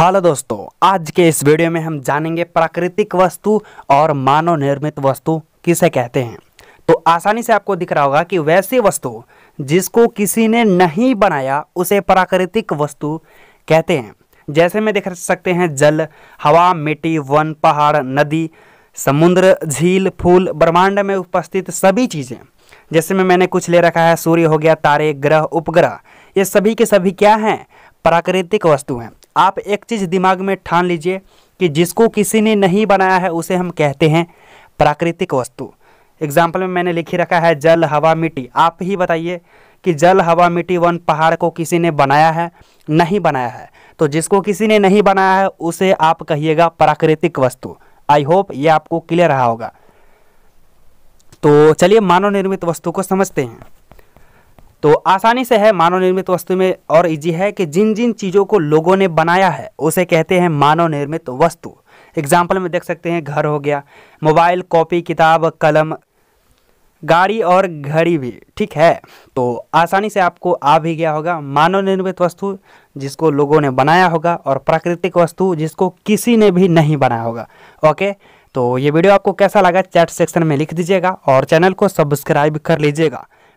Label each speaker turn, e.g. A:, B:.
A: hello दोस्तों आज के इस वीडियो में हम जानेंगे प्राकृतिक वस्तु और मानव निर्मित वस्तु किसे कहते हैं तो आसानी से आपको दिख रहा होगा कि वैसी वस्तु जिसको किसी ने नहीं बनाया उसे प्राकृतिक वस्तु कहते हैं जैसे में देख सकते हैं जल हवा मिट्टी वन पहाड़ नदी समुद्र झील फूल ब्रह्मांड में उपस्थित सभी चीज़ें जैसे में मैंने कुछ ले रखा है सूर्य हो गया तारे ग्रह उपग्रह ये सभी के सभी क्या हैं प्राकृतिक वस्तु हैं आप एक चीज़ दिमाग में ठान लीजिए कि जिसको किसी ने नहीं बनाया है उसे हम कहते हैं प्राकृतिक वस्तु एग्जाम्पल में मैंने लिखी रखा है जल हवा मिट्टी आप ही बताइए कि जल हवा मिट्टी वन पहाड़ को किसी ने बनाया है नहीं बनाया है तो जिसको किसी ने नहीं बनाया है उसे आप कहिएगा प्राकृतिक वस्तु आई होप ये आपको क्लियर रहा होगा तो चलिए मानव निर्मित वस्तु को समझते हैं तो आसानी से है मानव निर्मित वस्तु में और इजी है कि जिन जिन चीज़ों को लोगों ने बनाया है उसे कहते हैं मानव निर्मित वस्तु एग्जाम्पल में देख सकते हैं घर हो गया मोबाइल कॉपी किताब कलम गाड़ी और घड़ी भी ठीक है तो आसानी से आपको आ भी गया होगा मानव निर्मित वस्तु जिसको लोगों ने बनाया होगा और प्राकृतिक वस्तु जिसको किसी ने भी नहीं बनाया होगा ओके तो ये वीडियो आपको कैसा लगा चैट सेक्शन में लिख दीजिएगा और चैनल को सब्सक्राइब कर लीजिएगा